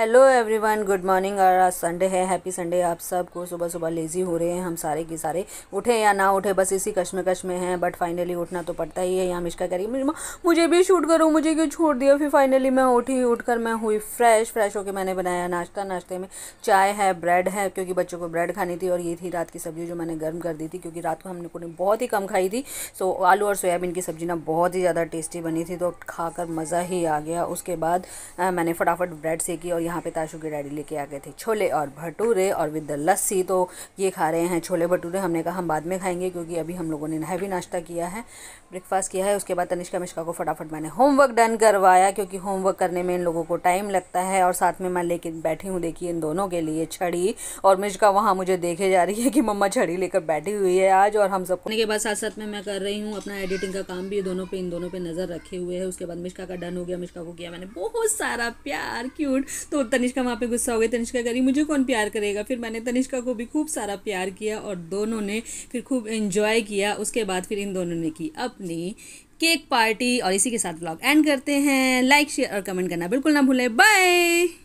hello everyone good morning और आज Sunday है हैप्पी संडे आप सबको सुबह सुबह लेज़ी हो रहे हैं हम सारे के सारे उठे या ना उठे बस इसी कश्मकश में हैं बट फाइनली उठना तो पड़ता ही है यहाँ मिश्का करी मुझे भी शूट करो मुझे क्यों छोड़ दिया फिर फाइनली मैं उठी उठकर मैं हुई फ्रेश फ्रेश होकर मैंने बनाया नाश्ता नाश्ते में चाय है ब्रेड है क्योंकि बच्चों को ब्रेड खानी थी और ये थी रात की सब्ज़ी जो मैंने गर्म कर दी थी क्योंकि रात को हमने को बहुत ही कम खाई थी सो आलू और सोयाबीन की सब्ज़ी ना बहुत ही ज़्यादा टेस्टी बनी थी तो खाकर मज़ा ही आ गया उसके बाद मैंने फटाफट ब्रेड सेकी और यहाँ पे ताशु के डैडी लेके आ गए थे छोले और भटूरे और विद द लस्सी तो ये खा रहे हैं छोले भटूरे हमने कहा हम बाद में खाएंगे क्योंकि अभी हम लोगों ने हैवी नाश्ता किया है ब्रेकफास्ट किया है उसके बाद तनिष्का मिश्का को फटाफट मैंने होमवर्क डन करवाया क्योंकि होमवर्क करने में इन लोगों को टाइम लगता है और साथ में मैं लेके बैठी हूँ देखिए इन दोनों के लिए छड़ी और मिश्का वहाँ मुझे देखे जा रही है कि मम्मा छड़ी लेकर बैठी हुई है आज और हम सब के बाद साथ साथ में मैं कर रही हूँ अपना एडिटिंग का काम भी दोनों पे इन दोनों पे नज़र रखे हुए है उसके बाद मिश्का का डन हो गया मिश्का को किया मैंने बहुत सारा प्यार क्यूट तो तनिष्का वहाँ पे गुस्सा हो गई तनिष्का कह रही मुझे कौन प्यार करेगा फिर मैंने तनिष्का को भी खूब सारा प्यार किया और दोनों ने फिर खूब इन्जॉय किया उसके बाद फिर इन दोनों ने की अपनी केक पार्टी और इसी के साथ ब्लॉग एंड करते हैं लाइक शेयर और कमेंट करना बिल्कुल ना भूलें बाय